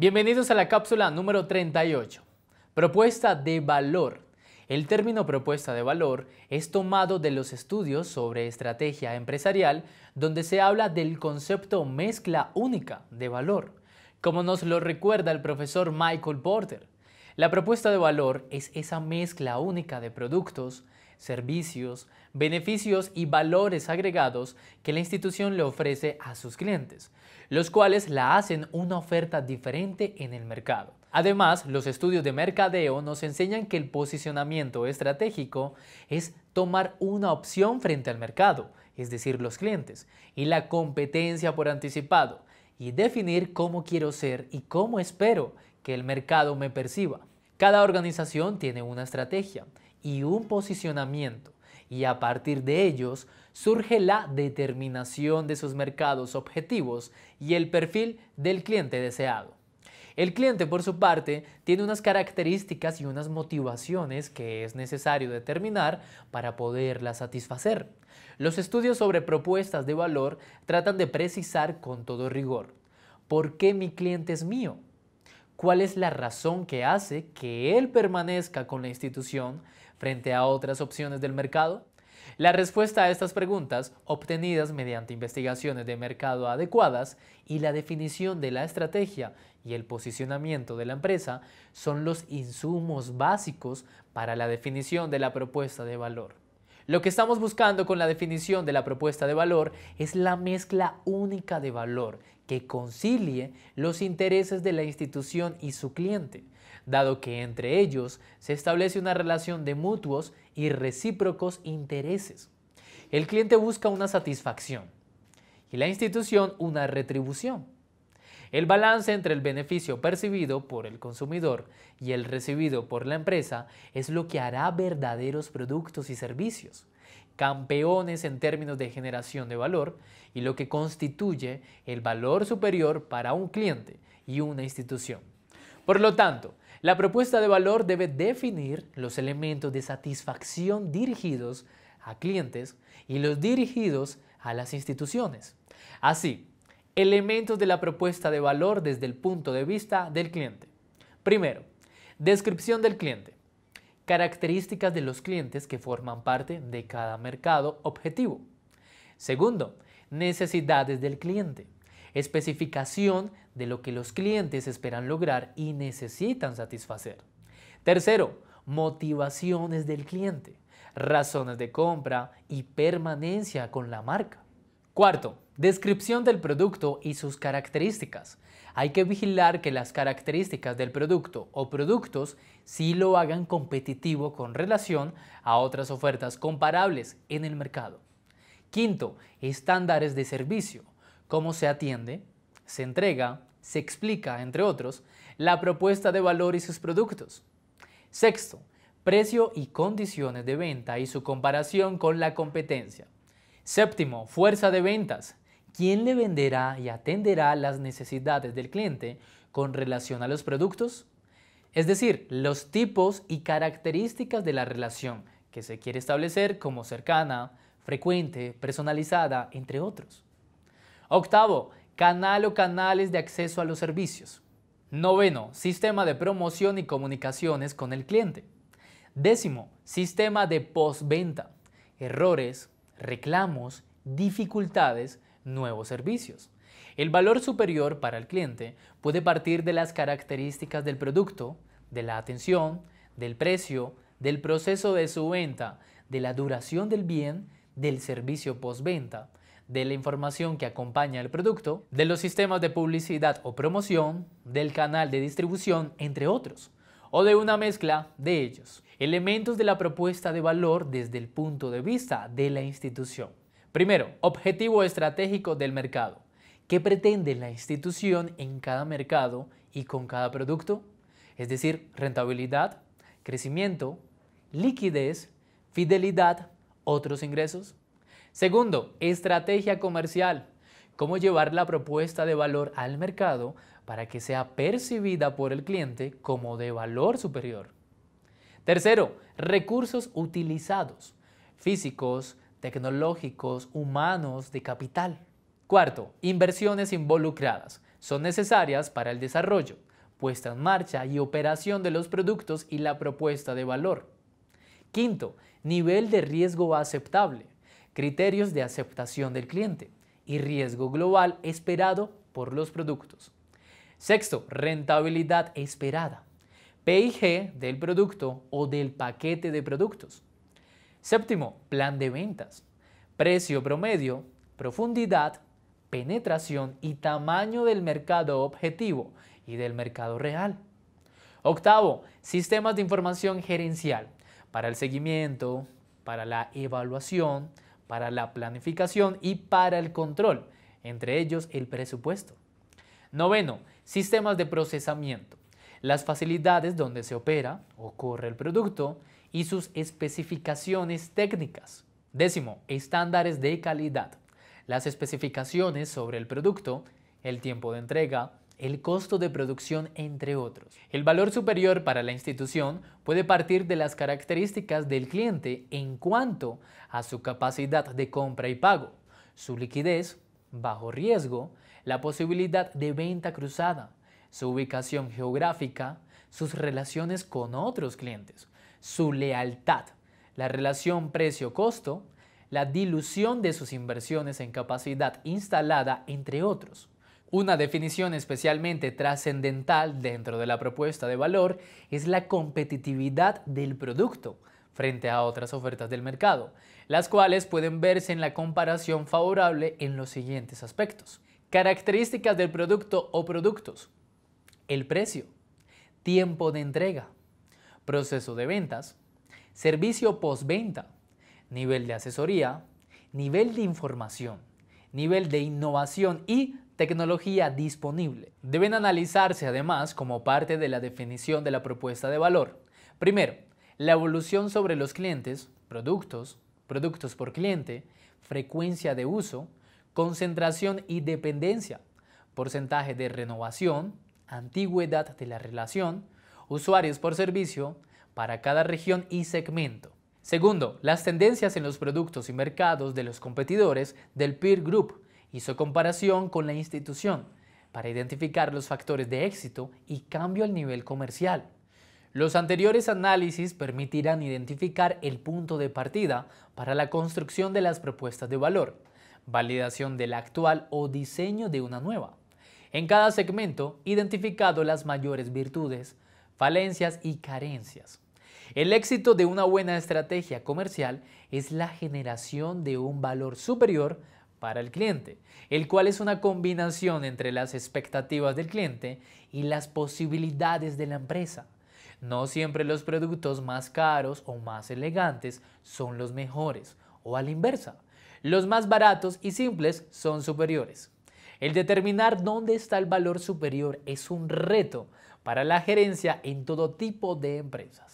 Bienvenidos a la cápsula número 38. Propuesta de valor. El término propuesta de valor es tomado de los estudios sobre estrategia empresarial donde se habla del concepto mezcla única de valor, como nos lo recuerda el profesor Michael Porter. La propuesta de valor es esa mezcla única de productos, servicios, beneficios y valores agregados que la institución le ofrece a sus clientes, los cuales la hacen una oferta diferente en el mercado. Además, los estudios de mercadeo nos enseñan que el posicionamiento estratégico es tomar una opción frente al mercado, es decir, los clientes, y la competencia por anticipado, y definir cómo quiero ser y cómo espero que el mercado me perciba. Cada organización tiene una estrategia y un posicionamiento, y a partir de ellos surge la determinación de sus mercados objetivos y el perfil del cliente deseado. El cliente, por su parte, tiene unas características y unas motivaciones que es necesario determinar para poderlas satisfacer. Los estudios sobre propuestas de valor tratan de precisar con todo rigor, ¿por qué mi cliente es mío? cuál es la razón que hace que él permanezca con la institución frente a otras opciones del mercado? La respuesta a estas preguntas, obtenidas mediante investigaciones de mercado adecuadas y la definición de la estrategia y el posicionamiento de la empresa, son los insumos básicos para la definición de la propuesta de valor. Lo que estamos buscando con la definición de la propuesta de valor es la mezcla única de valor que concilie los intereses de la institución y su cliente, dado que entre ellos se establece una relación de mutuos y recíprocos intereses. El cliente busca una satisfacción y la institución una retribución. El balance entre el beneficio percibido por el consumidor y el recibido por la empresa es lo que hará verdaderos productos y servicios, campeones en términos de generación de valor y lo que constituye el valor superior para un cliente y una institución. Por lo tanto, la propuesta de valor debe definir los elementos de satisfacción dirigidos a clientes y los dirigidos a las instituciones. Así, elementos de la propuesta de valor desde el punto de vista del cliente. Primero, descripción del cliente. Características de los clientes que forman parte de cada mercado objetivo. Segundo, necesidades del cliente. Especificación de lo que los clientes esperan lograr y necesitan satisfacer. Tercero, motivaciones del cliente, razones de compra y permanencia con la marca. Cuarto, descripción del producto y sus características. Hay que vigilar que las características del producto o productos sí lo hagan competitivo con relación a otras ofertas comparables en el mercado. Quinto, estándares de servicio. Cómo se atiende, se entrega, se explica, entre otros, la propuesta de valor y sus productos. Sexto, precio y condiciones de venta y su comparación con la competencia. Séptimo, fuerza de ventas. ¿Quién le venderá y atenderá las necesidades del cliente con relación a los productos? Es decir, los tipos y características de la relación que se quiere establecer como cercana, frecuente, personalizada, entre otros. Octavo, canal o canales de acceso a los servicios. Noveno, sistema de promoción y comunicaciones con el cliente. Décimo, sistema de postventa. Errores, reclamos, dificultades, nuevos servicios. El valor superior para el cliente puede partir de las características del producto, de la atención, del precio, del proceso de su venta, de la duración del bien, del servicio postventa, de la información que acompaña al producto, de los sistemas de publicidad o promoción, del canal de distribución, entre otros o de una mezcla de ellos. Elementos de la propuesta de valor desde el punto de vista de la institución. Primero, objetivo estratégico del mercado. ¿Qué pretende la institución en cada mercado y con cada producto? Es decir, rentabilidad, crecimiento, liquidez, fidelidad, otros ingresos. Segundo, estrategia comercial. Cómo llevar la propuesta de valor al mercado para que sea percibida por el cliente como de valor superior. Tercero, recursos utilizados, físicos, tecnológicos, humanos, de capital. Cuarto, inversiones involucradas. Son necesarias para el desarrollo, puesta en marcha y operación de los productos y la propuesta de valor. Quinto, nivel de riesgo aceptable, criterios de aceptación del cliente y riesgo global esperado por los productos. Sexto, rentabilidad esperada. PIG del producto o del paquete de productos. Séptimo, plan de ventas. Precio promedio, profundidad, penetración y tamaño del mercado objetivo y del mercado real. Octavo, sistemas de información gerencial para el seguimiento, para la evaluación, para la planificación y para el control, entre ellos el presupuesto. Noveno, sistemas de procesamiento. Las facilidades donde se opera o corre el producto y sus especificaciones técnicas. Décimo, estándares de calidad. Las especificaciones sobre el producto, el tiempo de entrega, el costo de producción, entre otros. El valor superior para la institución puede partir de las características del cliente en cuanto a su capacidad de compra y pago, su liquidez, bajo riesgo, la posibilidad de venta cruzada, su ubicación geográfica, sus relaciones con otros clientes, su lealtad, la relación precio-costo, la dilución de sus inversiones en capacidad instalada, entre otros. Una definición especialmente trascendental dentro de la propuesta de valor es la competitividad del producto frente a otras ofertas del mercado, las cuales pueden verse en la comparación favorable en los siguientes aspectos. Características del producto o productos. El precio, tiempo de entrega, proceso de ventas, servicio postventa, nivel de asesoría, nivel de información, nivel de innovación y tecnología disponible. Deben analizarse además como parte de la definición de la propuesta de valor. Primero, la evolución sobre los clientes, productos, productos por cliente, frecuencia de uso, concentración y dependencia, porcentaje de renovación, antigüedad de la relación, usuarios por servicio para cada región y segmento. Segundo, las tendencias en los productos y mercados de los competidores del peer group su comparación con la institución para identificar los factores de éxito y cambio al nivel comercial. Los anteriores análisis permitirán identificar el punto de partida para la construcción de las propuestas de valor, validación de la actual o diseño de una nueva. En cada segmento, identificado las mayores virtudes, falencias y carencias. El éxito de una buena estrategia comercial es la generación de un valor superior para el cliente, el cual es una combinación entre las expectativas del cliente y las posibilidades de la empresa. No siempre los productos más caros o más elegantes son los mejores, o a la inversa. Los más baratos y simples son superiores. El determinar dónde está el valor superior es un reto para la gerencia en todo tipo de empresas.